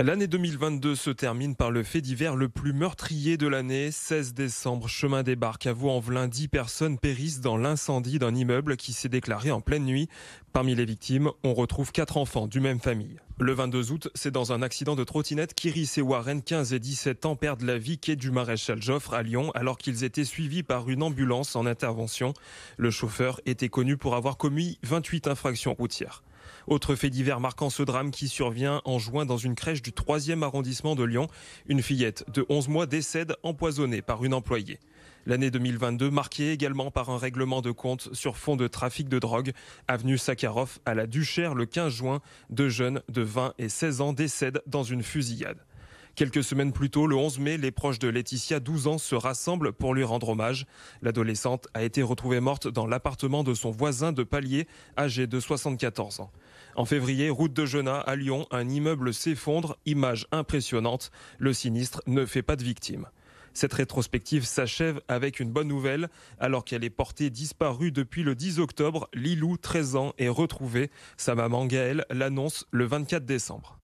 L'année 2022 se termine par le fait d'hiver le plus meurtrier de l'année. 16 décembre, chemin des Barques à Vaux-en-Velin, 10 personnes périssent dans l'incendie d'un immeuble qui s'est déclaré en pleine nuit. Parmi les victimes, on retrouve quatre enfants du même famille. Le 22 août, c'est dans un accident de trottinette qu'Iris et Warren, 15 et 17 ans, perdent la vie quai du maréchal Joffre à Lyon alors qu'ils étaient suivis par une ambulance en intervention. Le chauffeur était connu pour avoir commis 28 infractions routières. Autre fait divers marquant ce drame qui survient en juin dans une crèche du 3e arrondissement de Lyon. Une fillette de 11 mois décède empoisonnée par une employée. L'année 2022 marquée également par un règlement de compte sur fond de trafic de drogue. Avenue Sakharov à la Duchère le 15 juin, deux jeunes de 20 et 16 ans décèdent dans une fusillade. Quelques semaines plus tôt, le 11 mai, les proches de Laetitia, 12 ans, se rassemblent pour lui rendre hommage. L'adolescente a été retrouvée morte dans l'appartement de son voisin de palier, âgé de 74 ans. En février, route de jena à Lyon, un immeuble s'effondre, image impressionnante. Le sinistre ne fait pas de victimes. Cette rétrospective s'achève avec une bonne nouvelle. Alors qu'elle est portée disparue depuis le 10 octobre, Lilou, 13 ans, est retrouvée. Sa maman Gaëlle l'annonce le 24 décembre.